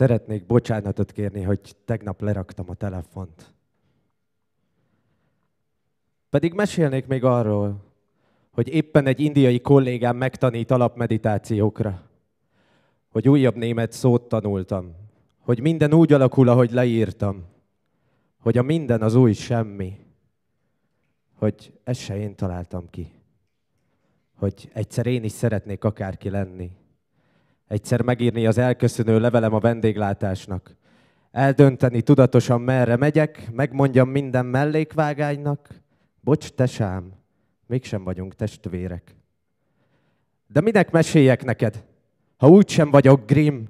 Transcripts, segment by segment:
Szeretnék bocsánatot kérni, hogy tegnap leraktam a telefont. Pedig mesélnék még arról, hogy éppen egy indiai kollégám megtanít alapmeditációkra, hogy újabb német szót tanultam, hogy minden úgy alakul, ahogy leírtam, hogy a minden az új semmi, hogy ezt se én találtam ki, hogy egyszer én is szeretnék akárki lenni, egyszer megírni az elköszönő levelem a vendéglátásnak. Eldönteni tudatosan merre megyek, megmondjam minden mellékvágánynak, bocs, tesám, mégsem vagyunk testvérek. De minek meséljek neked, ha úgysem vagyok Grimm?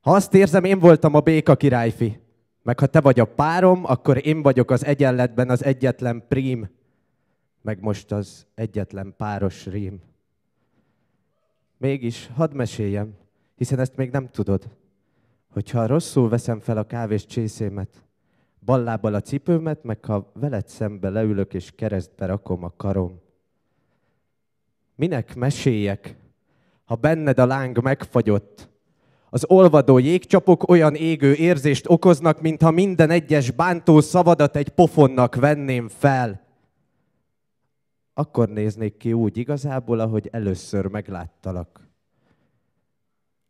Ha azt érzem, én voltam a béka királyfi, meg ha te vagy a párom, akkor én vagyok az egyenletben az egyetlen prím, meg most az egyetlen páros rím. Mégis hadd meséljem, hiszen ezt még nem tudod, hogyha rosszul veszem fel a kávés csészémet, ballábbal a cipőmet, meg ha veled szembe leülök és keresztbe rakom a karom. Minek meséljek, ha benned a láng megfagyott? Az olvadó jégcsapok olyan égő érzést okoznak, mintha minden egyes bántó szavadat egy pofonnak venném fel – akkor néznék ki úgy igazából, ahogy először megláttalak.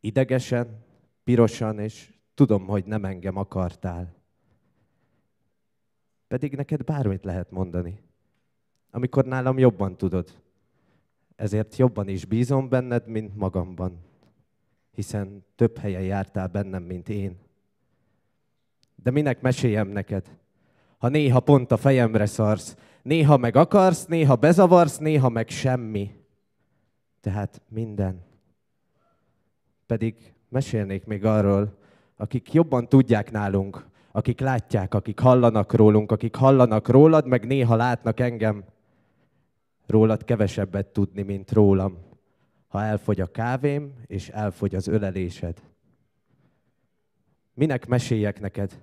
Idegesen, pirosan, és tudom, hogy nem engem akartál. Pedig neked bármit lehet mondani, amikor nálam jobban tudod. Ezért jobban is bízom benned, mint magamban, hiszen több helyen jártál bennem, mint én. De minek meséljem neked? ha néha pont a fejemre szarsz, néha meg akarsz, néha bezavarsz, néha meg semmi. Tehát minden. Pedig mesélnék még arról, akik jobban tudják nálunk, akik látják, akik hallanak rólunk, akik hallanak rólad, meg néha látnak engem. Rólad kevesebbet tudni, mint rólam, ha elfogy a kávém, és elfogy az ölelésed. Minek meséljek neked?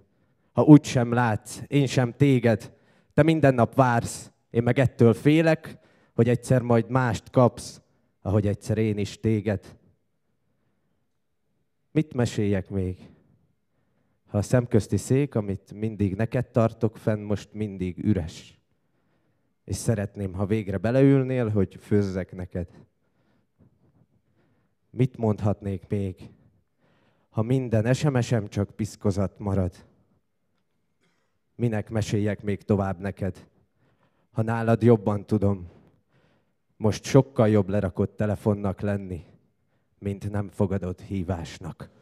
ha úgy sem látsz, én sem téged. Te minden nap vársz, én meg ettől félek, hogy egyszer majd mást kapsz, ahogy egyszer én is téged. Mit meséljek még? Ha a szemközti szék, amit mindig neked tartok fenn, most mindig üres. És szeretném, ha végre beleülnél, hogy főzzek neked. Mit mondhatnék még, ha minden esemesem csak piszkozat marad? minek meséljek még tovább neked, ha nálad jobban tudom, most sokkal jobb lerakott telefonnak lenni, mint nem fogadott hívásnak.